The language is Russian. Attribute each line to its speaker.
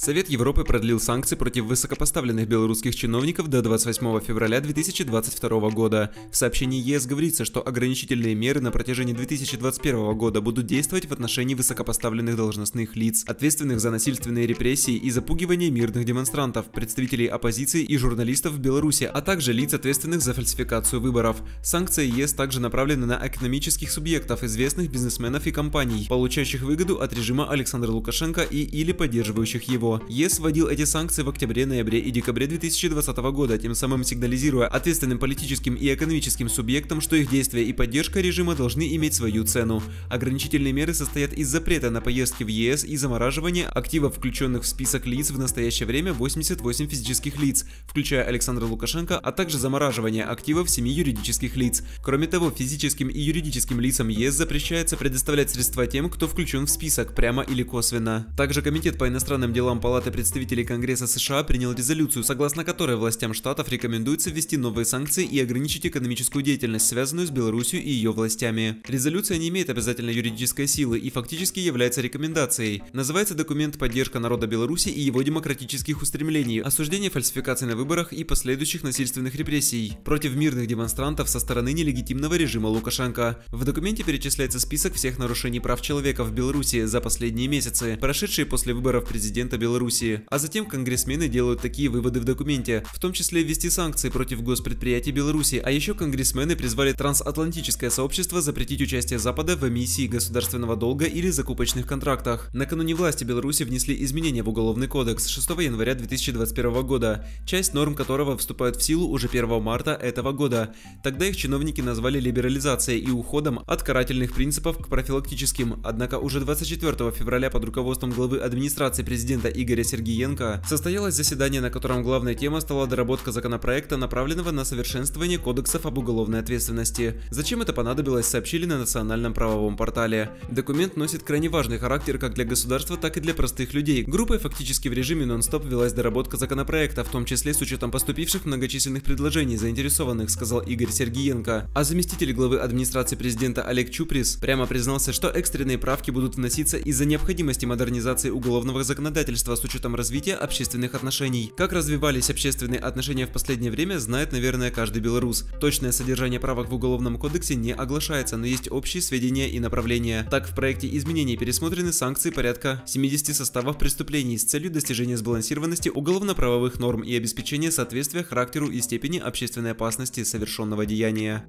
Speaker 1: Совет Европы продлил санкции против высокопоставленных белорусских чиновников до 28 февраля 2022 года. В сообщении ЕС говорится, что ограничительные меры на протяжении 2021 года будут действовать в отношении высокопоставленных должностных лиц, ответственных за насильственные репрессии и запугивание мирных демонстрантов, представителей оппозиции и журналистов в Беларуси, а также лиц, ответственных за фальсификацию выборов. Санкции ЕС также направлены на экономических субъектов, известных бизнесменов и компаний, получающих выгоду от режима Александра Лукашенко и или поддерживающих его него. ЕС вводил эти санкции в октябре, ноябре и декабре 2020 года, тем самым сигнализируя ответственным политическим и экономическим субъектам, что их действия и поддержка режима должны иметь свою цену. Ограничительные меры состоят из запрета на поездки в ЕС и замораживания активов, включенных в список лиц в настоящее время 88 физических лиц, включая Александра Лукашенко, а также замораживания активов 7 юридических лиц. Кроме того, физическим и юридическим лицам ЕС запрещается предоставлять средства тем, кто включен в список, прямо или косвенно. Также Комитет по иностранным делам дням Палата представителей Конгресса США принял резолюцию, согласно которой властям штатов рекомендуется ввести новые санкции и ограничить экономическую деятельность, связанную с Беларусью и ее властями. Резолюция не имеет обязательной юридической силы и фактически является рекомендацией. Называется документ «Поддержка народа Беларуси и его демократических устремлений, осуждение фальсификаций на выборах и последующих насильственных репрессий против мирных демонстрантов со стороны нелегитимного режима Лукашенко». В документе перечисляется список всех нарушений прав человека в Беларуси за последние месяцы, прошедшие после выборов президента Беларуси Белоруссии. А затем конгрессмены делают такие выводы в документе, в том числе ввести санкции против госпредприятий Беларуси, а еще конгрессмены призвали трансатлантическое сообщество запретить участие Запада в эмиссии государственного долга или закупочных контрактах. Накануне власти Беларуси внесли изменения в Уголовный кодекс 6 января 2021 года, часть норм которого вступают в силу уже 1 марта этого года. Тогда их чиновники назвали либерализацией и уходом от карательных принципов к профилактическим. Однако уже 24 февраля под руководством главы администрации президента Игоря Сергиенко состоялось заседание, на котором главной темой стала доработка законопроекта, направленного на совершенствование кодексов об уголовной ответственности. Зачем это понадобилось, сообщили на национальном правовом портале. Документ носит крайне важный характер как для государства, так и для простых людей. Группой фактически в режиме нон-стоп велась доработка законопроекта, в том числе с учетом поступивших многочисленных предложений заинтересованных, сказал Игорь Сергиенко. А заместитель главы администрации президента Олег Чуприс прямо признался, что экстренные правки будут вноситься из-за необходимости модернизации уголовного законодательства общества с учетом развития общественных отношений. Как развивались общественные отношения в последнее время, знает, наверное, каждый белорус. Точное содержание правок в Уголовном кодексе не оглашается, но есть общие сведения и направления. Так, в проекте изменений пересмотрены санкции порядка 70 составов преступлений с целью достижения сбалансированности уголовно-правовых норм и обеспечения соответствия характеру и степени общественной опасности совершенного деяния.